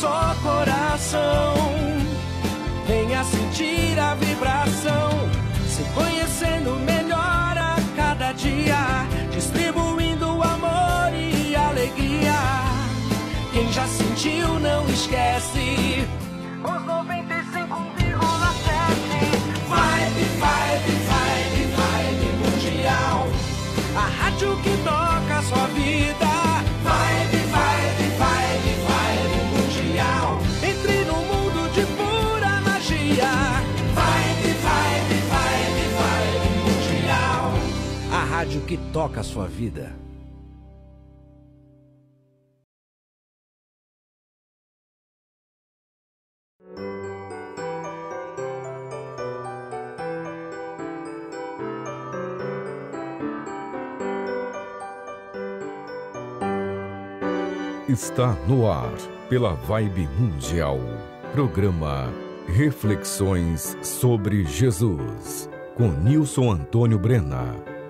só coração. Venha sentir a vibração, se conhecendo melhor a cada dia, distribuindo amor e alegria. Quem já sentiu não esquece. Os 95,7 Vibe, vibe, vibe, vibe mundial. A rádio que toca sua vida. rádio que toca a sua vida. Está no ar, pela Vibe Mundial. Programa Reflexões sobre Jesus, com Nilson Antônio Brena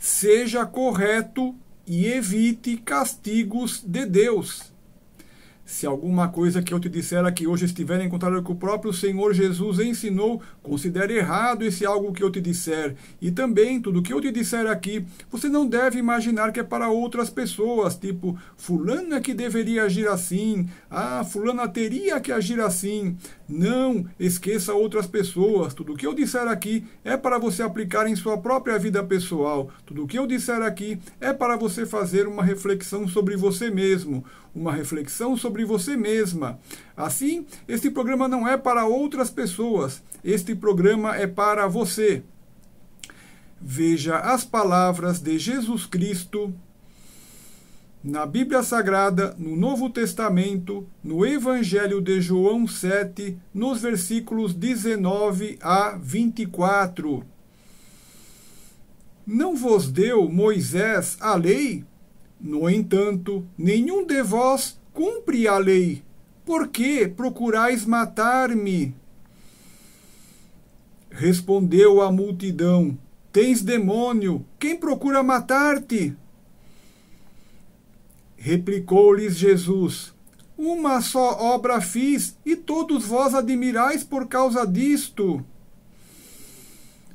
seja correto e evite castigos de Deus. Se alguma coisa que eu te disser aqui hoje estiver em contrário que o próprio Senhor Jesus ensinou, considere errado esse algo que eu te disser. E também, tudo que eu te disser aqui, você não deve imaginar que é para outras pessoas, tipo, fulano é que deveria agir assim, ah, fulana teria que agir assim. Não esqueça outras pessoas. Tudo que eu disser aqui é para você aplicar em sua própria vida pessoal. Tudo que eu disser aqui é para você fazer uma reflexão sobre você mesmo uma reflexão sobre você mesma. Assim, este programa não é para outras pessoas, este programa é para você. Veja as palavras de Jesus Cristo na Bíblia Sagrada, no Novo Testamento, no Evangelho de João 7, nos versículos 19 a 24. Não vos deu Moisés a lei no entanto, nenhum de vós cumpre a lei. Por que procurais matar-me? Respondeu a multidão: Tens demônio, quem procura matar-te? Replicou-lhes Jesus: Uma só obra fiz, e todos vós admirais por causa disto.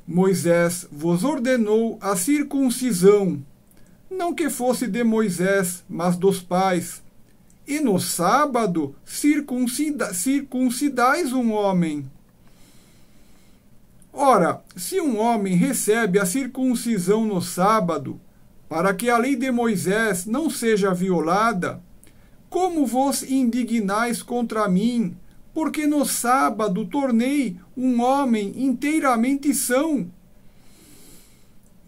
Moisés vos ordenou a circuncisão não que fosse de Moisés, mas dos pais. E no sábado circuncida, circuncidais um homem. Ora, se um homem recebe a circuncisão no sábado, para que a lei de Moisés não seja violada, como vos indignais contra mim, porque no sábado tornei um homem inteiramente são,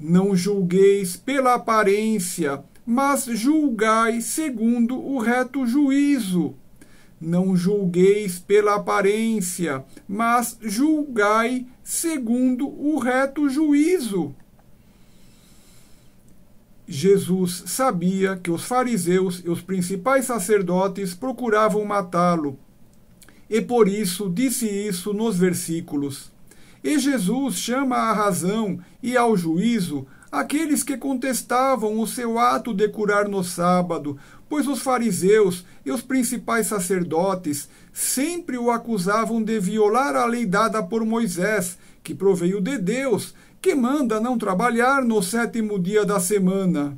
não julgueis pela aparência, mas julgai segundo o reto juízo. Não julgueis pela aparência, mas julgai segundo o reto juízo. Jesus sabia que os fariseus e os principais sacerdotes procuravam matá-lo, e por isso disse isso nos versículos e Jesus chama à razão e ao juízo aqueles que contestavam o seu ato de curar no sábado, pois os fariseus e os principais sacerdotes sempre o acusavam de violar a lei dada por Moisés, que proveio de Deus, que manda não trabalhar no sétimo dia da semana.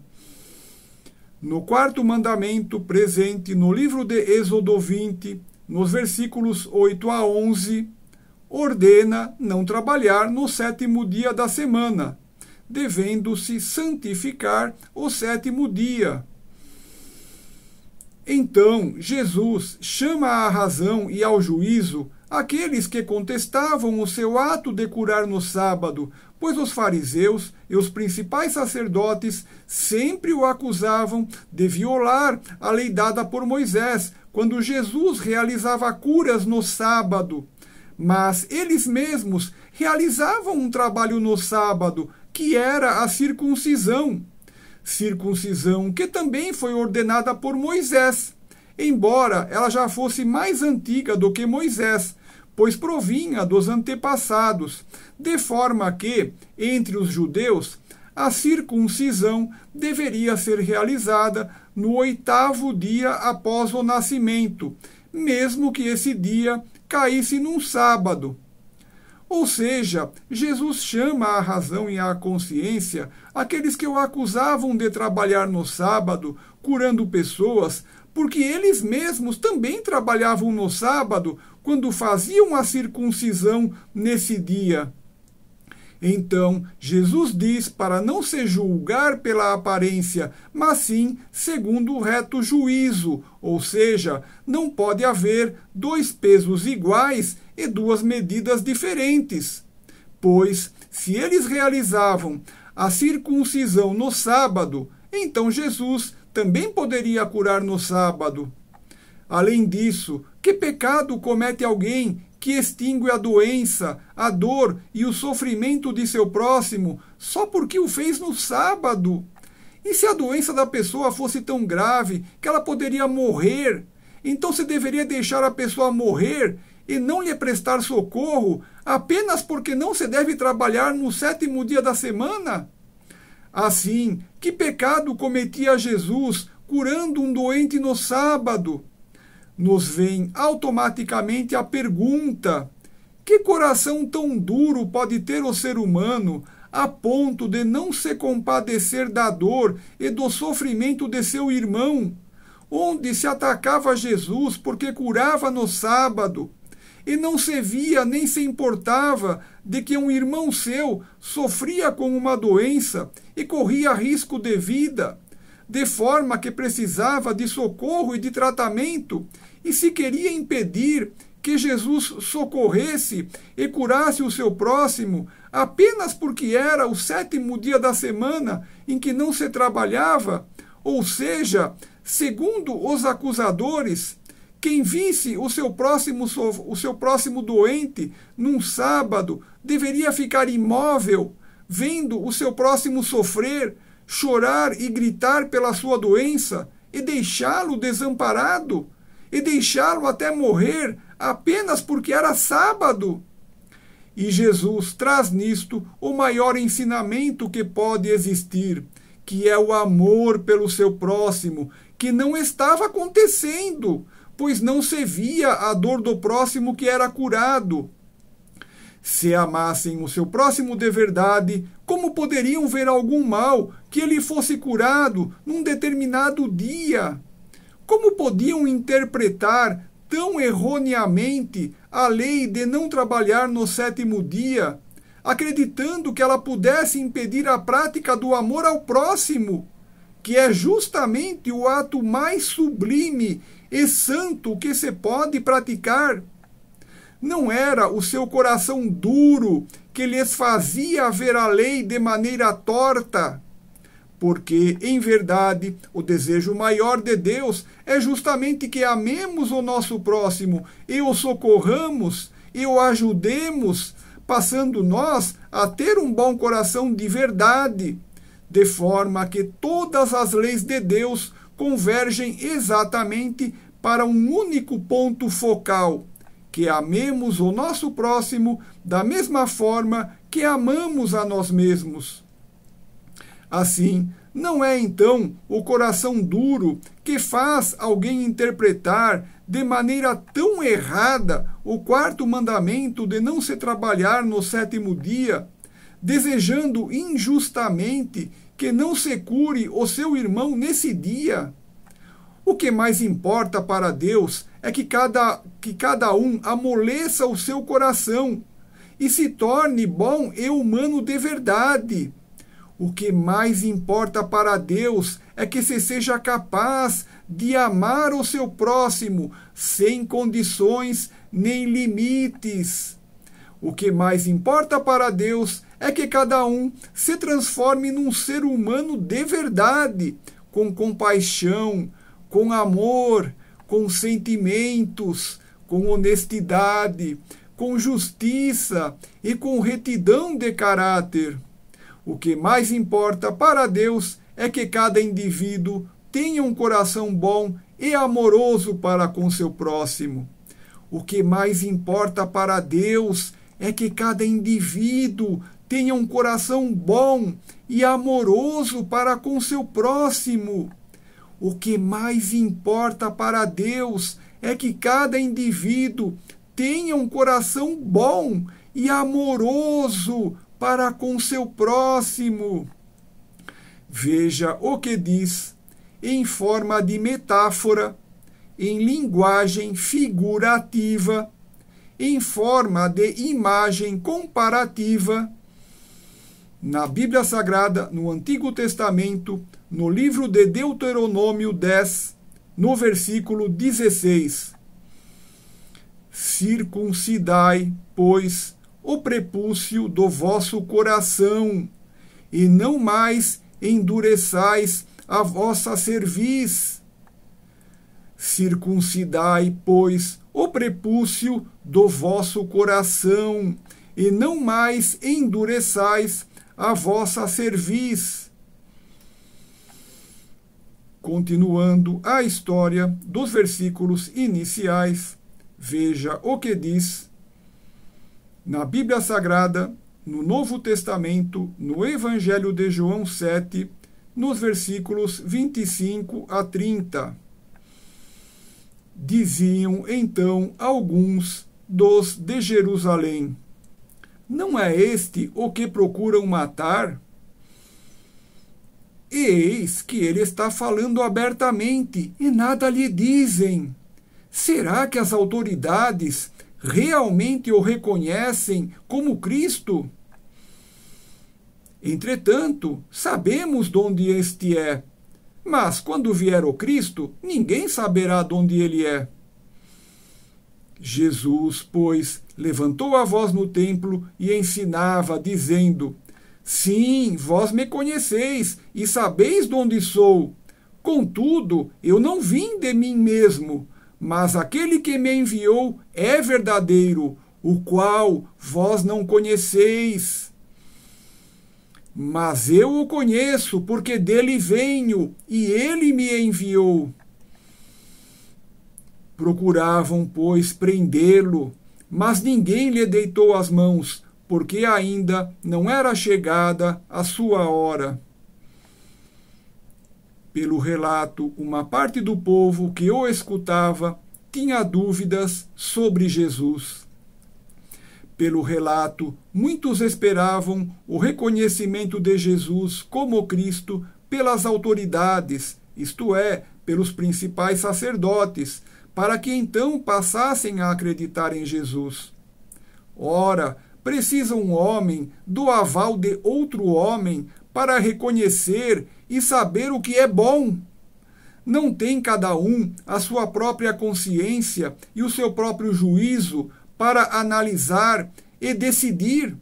No quarto mandamento, presente no livro de Êxodo 20, nos versículos 8 a 11, ordena não trabalhar no sétimo dia da semana, devendo-se santificar o sétimo dia. Então Jesus chama à razão e ao juízo aqueles que contestavam o seu ato de curar no sábado, pois os fariseus e os principais sacerdotes sempre o acusavam de violar a lei dada por Moisés, quando Jesus realizava curas no sábado mas eles mesmos realizavam um trabalho no sábado, que era a circuncisão. Circuncisão que também foi ordenada por Moisés, embora ela já fosse mais antiga do que Moisés, pois provinha dos antepassados, de forma que, entre os judeus, a circuncisão deveria ser realizada no oitavo dia após o nascimento, mesmo que esse dia caísse num sábado. Ou seja, Jesus chama à razão e à consciência aqueles que o acusavam de trabalhar no sábado, curando pessoas, porque eles mesmos também trabalhavam no sábado, quando faziam a circuncisão nesse dia. Então, Jesus diz para não se julgar pela aparência, mas sim segundo o reto juízo, ou seja, não pode haver dois pesos iguais e duas medidas diferentes. Pois, se eles realizavam a circuncisão no sábado, então Jesus também poderia curar no sábado. Além disso, que pecado comete alguém que extingue a doença, a dor e o sofrimento de seu próximo só porque o fez no sábado. E se a doença da pessoa fosse tão grave que ela poderia morrer, então se deveria deixar a pessoa morrer e não lhe prestar socorro apenas porque não se deve trabalhar no sétimo dia da semana? Assim, que pecado cometia Jesus curando um doente no sábado? nos vem automaticamente a pergunta: que coração tão duro pode ter o ser humano a ponto de não se compadecer da dor e do sofrimento de seu irmão? Onde se atacava Jesus porque curava no sábado, e não se via nem se importava de que um irmão seu sofria com uma doença e corria risco de vida, de forma que precisava de socorro e de tratamento, e se queria impedir que Jesus socorresse e curasse o seu próximo apenas porque era o sétimo dia da semana em que não se trabalhava, ou seja, segundo os acusadores, quem visse o seu próximo o seu próximo doente num sábado deveria ficar imóvel, vendo o seu próximo sofrer, chorar e gritar pela sua doença e deixá-lo desamparado e deixá-lo até morrer apenas porque era sábado. E Jesus traz nisto o maior ensinamento que pode existir, que é o amor pelo seu próximo, que não estava acontecendo, pois não se via a dor do próximo que era curado. Se amassem o seu próximo de verdade, como poderiam ver algum mal que ele fosse curado num determinado dia? Como podiam interpretar tão erroneamente a lei de não trabalhar no sétimo dia, acreditando que ela pudesse impedir a prática do amor ao próximo, que é justamente o ato mais sublime e santo que se pode praticar? Não era o seu coração duro que lhes fazia ver a lei de maneira torta, porque em verdade o desejo maior de Deus é justamente que amemos o nosso próximo e o socorramos e o ajudemos, passando nós a ter um bom coração de verdade, de forma que todas as leis de Deus convergem exatamente para um único ponto focal, que amemos o nosso próximo da mesma forma que amamos a nós mesmos. Assim, não é então o coração duro que faz alguém interpretar de maneira tão errada o quarto mandamento de não se trabalhar no sétimo dia, desejando injustamente que não se cure o seu irmão nesse dia? O que mais importa para Deus é que cada, que cada um amoleça o seu coração e se torne bom e humano de verdade o que mais importa para Deus é que se seja capaz de amar o seu próximo sem condições nem limites. O que mais importa para Deus é que cada um se transforme num ser humano de verdade, com compaixão, com amor, com sentimentos, com honestidade, com justiça e com retidão de caráter. O que mais importa para Deus é que cada indivíduo tenha um coração bom e amoroso para com seu próximo. O que mais importa para Deus é que cada indivíduo tenha um coração bom e amoroso para com seu próximo. O que mais importa para Deus é que cada indivíduo tenha um coração bom e amoroso para com seu próximo. Veja o que diz, em forma de metáfora, em linguagem figurativa, em forma de imagem comparativa. Na Bíblia Sagrada, no Antigo Testamento, no livro de Deuteronômio 10, no versículo 16: Circuncidai, pois, o prepúcio do vosso coração, e não mais endureçais a vossa cerviz. Circuncidai, pois, o prepúcio do vosso coração, e não mais endureçais a vossa cerviz. Continuando a história dos versículos iniciais, veja o que diz na Bíblia Sagrada, no Novo Testamento, no Evangelho de João 7, nos versículos 25 a 30. Diziam então alguns dos de Jerusalém: Não é este o que procuram matar? E eis que ele está falando abertamente e nada lhe dizem. Será que as autoridades realmente o reconhecem como Cristo? Entretanto, sabemos de onde este é, mas quando vier o Cristo, ninguém saberá de onde ele é. Jesus, pois, levantou a voz no templo e ensinava, dizendo: Sim, vós me conheceis e sabeis de onde sou. Contudo, eu não vim de mim mesmo, mas aquele que me enviou é verdadeiro, o qual vós não conheceis. Mas eu o conheço, porque dele venho, e ele me enviou. Procuravam, pois, prendê-lo, mas ninguém lhe deitou as mãos, porque ainda não era chegada a sua hora pelo relato, uma parte do povo que o escutava tinha dúvidas sobre Jesus. Pelo relato, muitos esperavam o reconhecimento de Jesus como Cristo pelas autoridades, isto é, pelos principais sacerdotes, para que então passassem a acreditar em Jesus. Ora, precisa um homem do aval de outro homem para reconhecer e saber o que é bom. Não tem cada um a sua própria consciência e o seu próprio juízo para analisar e decidir?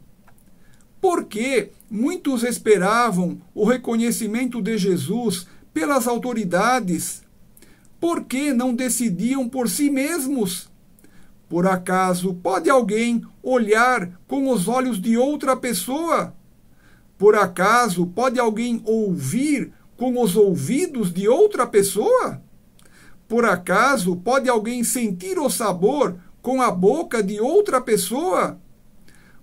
Porque muitos esperavam o reconhecimento de Jesus pelas autoridades. Por que não decidiam por si mesmos? Por acaso pode alguém olhar com os olhos de outra pessoa? Por acaso pode alguém ouvir com os ouvidos de outra pessoa? Por acaso pode alguém sentir o sabor com a boca de outra pessoa?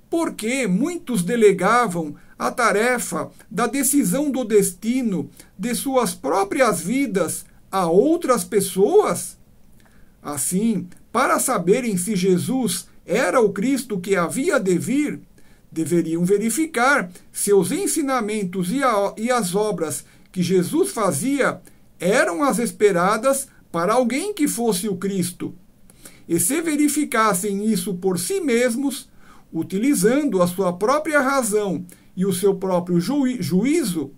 Porque muitos delegavam a tarefa da decisão do destino de suas próprias vidas a outras pessoas? Assim, para saberem se Jesus era o Cristo que havia de vir, deveriam verificar se os ensinamentos e, a, e as obras que Jesus fazia eram as esperadas para alguém que fosse o Cristo. E se verificassem isso por si mesmos, utilizando a sua própria razão e o seu próprio juízo,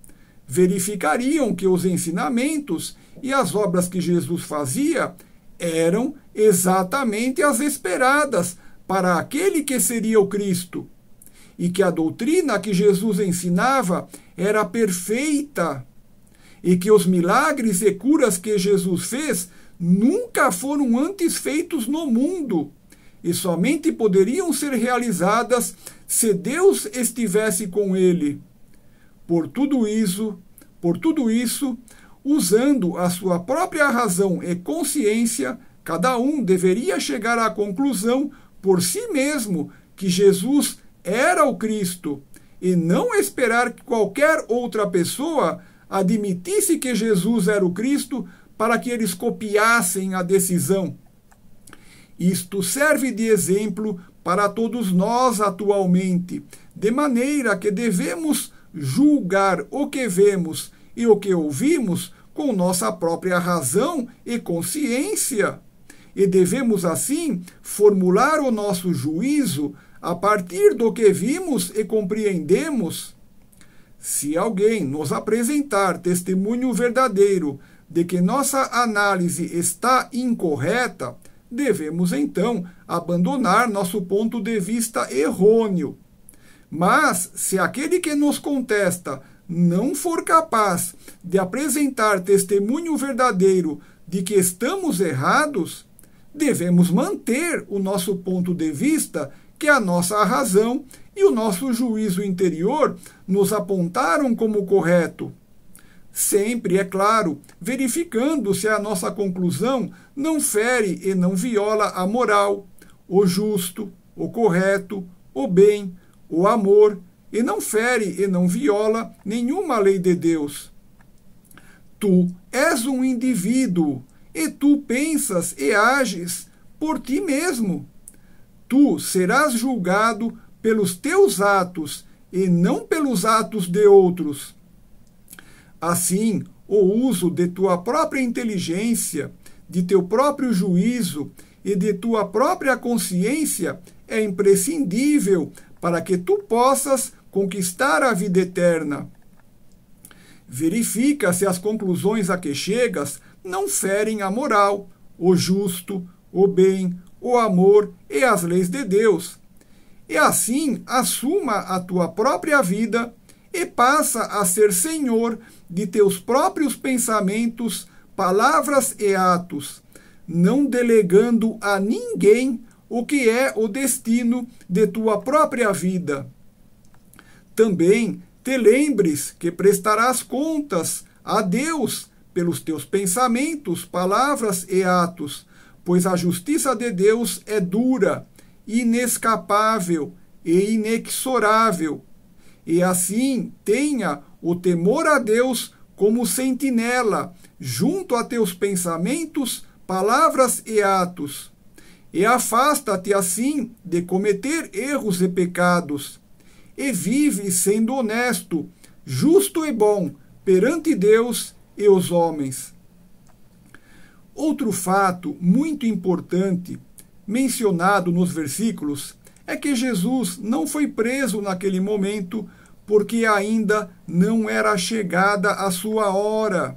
verificariam que os ensinamentos e as obras que Jesus fazia eram exatamente as esperadas para aquele que seria o Cristo e que a doutrina que Jesus ensinava era perfeita e que os milagres e curas que Jesus fez nunca foram antes feitos no mundo e somente poderiam ser realizadas se Deus estivesse com ele. Por tudo isso, por tudo isso, usando a sua própria razão e consciência, cada um deveria chegar à conclusão por si mesmo que Jesus era o Cristo e não esperar que qualquer outra pessoa admitisse que Jesus era o Cristo para que eles copiassem a decisão. Isto serve de exemplo para todos nós atualmente, de maneira que devemos julgar o que vemos e o que ouvimos com nossa própria razão e consciência. E devemos, assim, formular o nosso juízo a partir do que vimos e compreendemos, se alguém nos apresentar testemunho verdadeiro de que nossa análise está incorreta, devemos então abandonar nosso ponto de vista errôneo. Mas, se aquele que nos contesta não for capaz de apresentar testemunho verdadeiro de que estamos errados, devemos manter o nosso ponto de vista que é a nossa razão e o nosso juízo interior nos apontaram como correto. Sempre, é claro, verificando se a nossa conclusão não fere e não viola a moral, o justo, o correto, o bem, o amor, e não fere e não viola nenhuma lei de Deus. Tu és um indivíduo e tu pensas e ages por ti mesmo tu serás julgado pelos teus atos e não pelos atos de outros. Assim, o uso de tua própria inteligência, de teu próprio juízo e de tua própria consciência é imprescindível para que tu possas conquistar a vida eterna. Verifica se as conclusões a que chegas não ferem a moral, o justo, o bem, o amor e as leis de Deus. E assim assuma a tua própria vida e passa a ser senhor de teus próprios pensamentos, palavras e atos, não delegando a ninguém o que é o destino de tua própria vida. Também te lembres que prestarás contas a Deus pelos teus pensamentos, palavras e atos pois a justiça de Deus é dura, inescapável e inexorável. E assim tenha o temor a Deus como sentinela, junto a teus pensamentos, palavras e atos. E afasta-te assim de cometer erros e pecados. E vive sendo honesto, justo e bom perante Deus e os homens. Outro fato muito importante mencionado nos versículos é que Jesus não foi preso naquele momento porque ainda não era chegada a sua hora.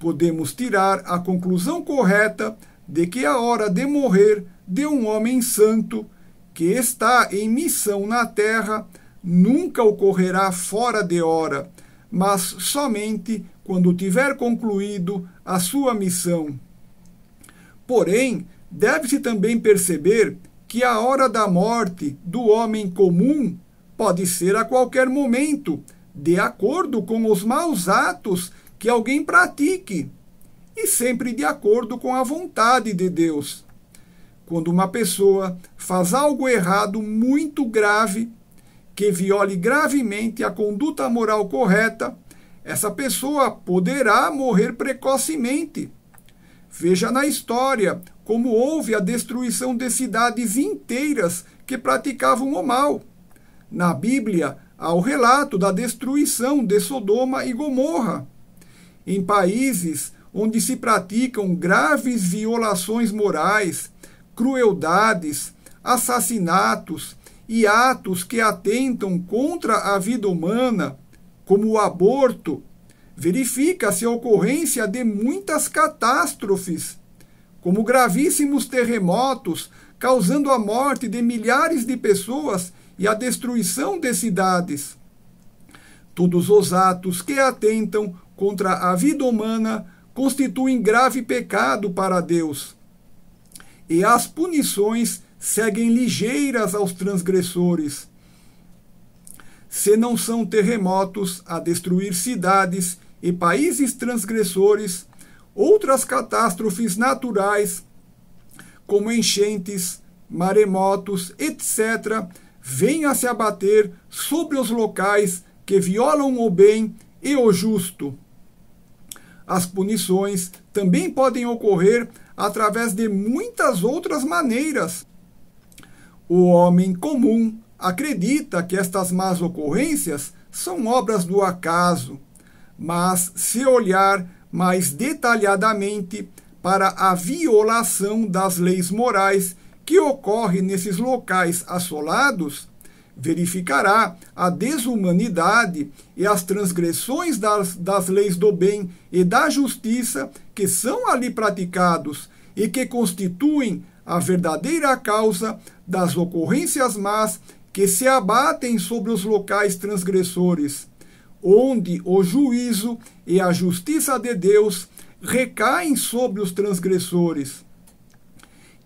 Podemos tirar a conclusão correta de que a hora de morrer de um homem santo que está em missão na terra nunca ocorrerá fora de hora, mas somente quando tiver concluído a sua missão. Porém, deve-se também perceber que a hora da morte do homem comum pode ser a qualquer momento, de acordo com os maus atos que alguém pratique, e sempre de acordo com a vontade de Deus. Quando uma pessoa faz algo errado muito grave, que viole gravemente a conduta moral correta, essa pessoa poderá morrer precocemente. Veja na história como houve a destruição de cidades inteiras que praticavam o mal. Na Bíblia, há o relato da destruição de Sodoma e Gomorra. Em países onde se praticam graves violações morais, crueldades, assassinatos e atos que atentam contra a vida humana, como o aborto, verifica-se a ocorrência de muitas catástrofes, como gravíssimos terremotos, causando a morte de milhares de pessoas e a destruição de cidades. Todos os atos que atentam contra a vida humana constituem grave pecado para Deus. E as punições seguem ligeiras aos transgressores se não são terremotos a destruir cidades e países transgressores, outras catástrofes naturais, como enchentes, maremotos, etc., venham a se abater sobre os locais que violam o bem e o justo. As punições também podem ocorrer através de muitas outras maneiras. O homem comum acredita que estas más ocorrências são obras do acaso, mas se olhar mais detalhadamente para a violação das leis morais que ocorre nesses locais assolados, verificará a desumanidade e as transgressões das, das leis do bem e da justiça que são ali praticados e que constituem a verdadeira causa das ocorrências más que se abatem sobre os locais transgressores, onde o juízo e a justiça de Deus recaem sobre os transgressores.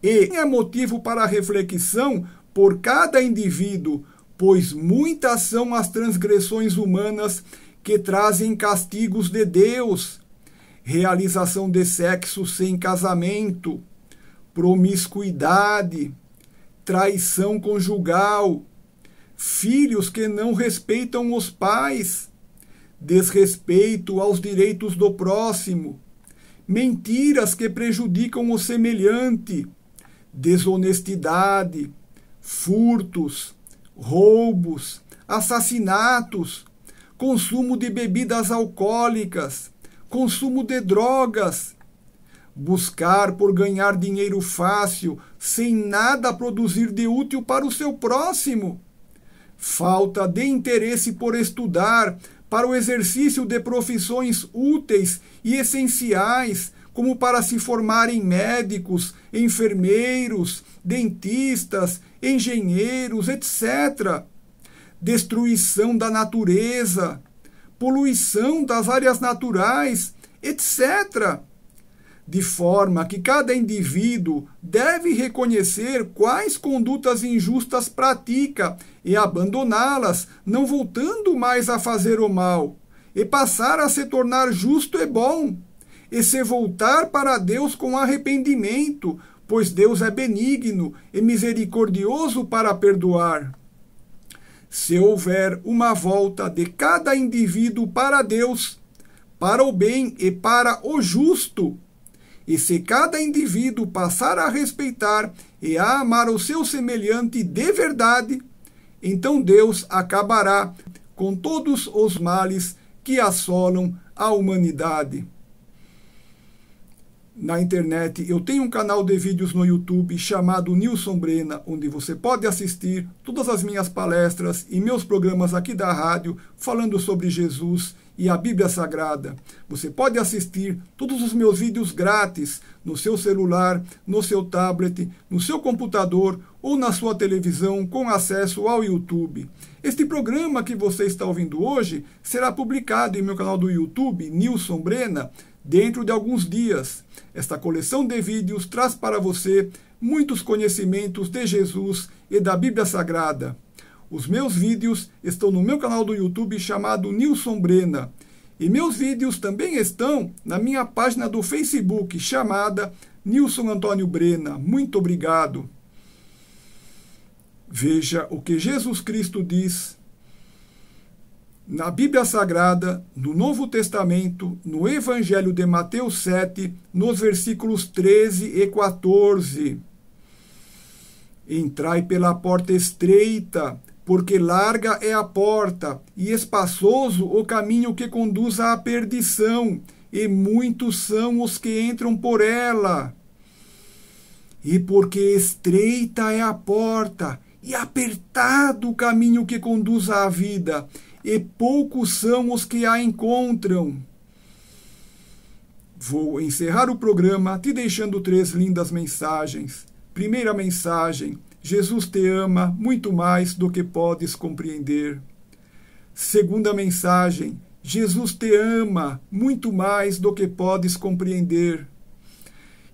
E é motivo para reflexão por cada indivíduo, pois muitas são as transgressões humanas que trazem castigos de Deus. Realização de sexo sem casamento, promiscuidade, traição conjugal, filhos que não respeitam os pais, desrespeito aos direitos do próximo, mentiras que prejudicam o semelhante, desonestidade, furtos, roubos, assassinatos, consumo de bebidas alcoólicas, consumo de drogas, buscar por ganhar dinheiro fácil, sem nada produzir de útil para o seu próximo falta de interesse por estudar, para o exercício de profissões úteis e essenciais, como para se formarem médicos, enfermeiros, dentistas, engenheiros, etc. Destruição da natureza, poluição das áreas naturais, etc de forma que cada indivíduo deve reconhecer quais condutas injustas pratica e abandoná-las, não voltando mais a fazer o mal, e passar a se tornar justo e bom, e se voltar para Deus com arrependimento, pois Deus é benigno e misericordioso para perdoar. Se houver uma volta de cada indivíduo para Deus, para o bem e para o justo, e se cada indivíduo passar a respeitar e a amar o seu semelhante de verdade, então Deus acabará com todos os males que assolam a humanidade. Na internet, eu tenho um canal de vídeos no YouTube chamado Nilson Brena, onde você pode assistir todas as minhas palestras e meus programas aqui da rádio falando sobre Jesus e a Bíblia Sagrada. Você pode assistir todos os meus vídeos grátis no seu celular, no seu tablet, no seu computador ou na sua televisão com acesso ao YouTube. Este programa que você está ouvindo hoje será publicado em meu canal do YouTube, Nilson Brena, dentro de alguns dias. Esta coleção de vídeos traz para você muitos conhecimentos de Jesus e da Bíblia Sagrada. Os meus vídeos estão no meu canal do YouTube chamado Nilson Brena. E meus vídeos também estão na minha página do Facebook chamada Nilson Antônio Brena. Muito obrigado. Veja o que Jesus Cristo diz na Bíblia Sagrada, no Novo Testamento, no Evangelho de Mateus 7, nos versículos 13 e 14. Entrai pela porta estreita, porque larga é a porta e espaçoso o caminho que conduz à perdição, e muitos são os que entram por ela. E porque estreita é a porta e apertado o caminho que conduz à vida, e poucos são os que a encontram. Vou encerrar o programa te deixando três lindas mensagens. Primeira mensagem: Jesus te ama muito mais do que podes compreender. Segunda mensagem: Jesus te ama muito mais do que podes compreender.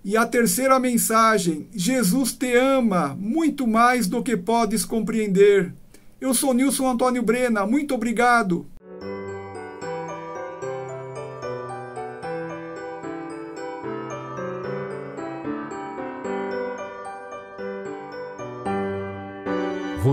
E a terceira mensagem: Jesus te ama muito mais do que podes compreender. Eu sou Nilson Antônio Brena, muito obrigado.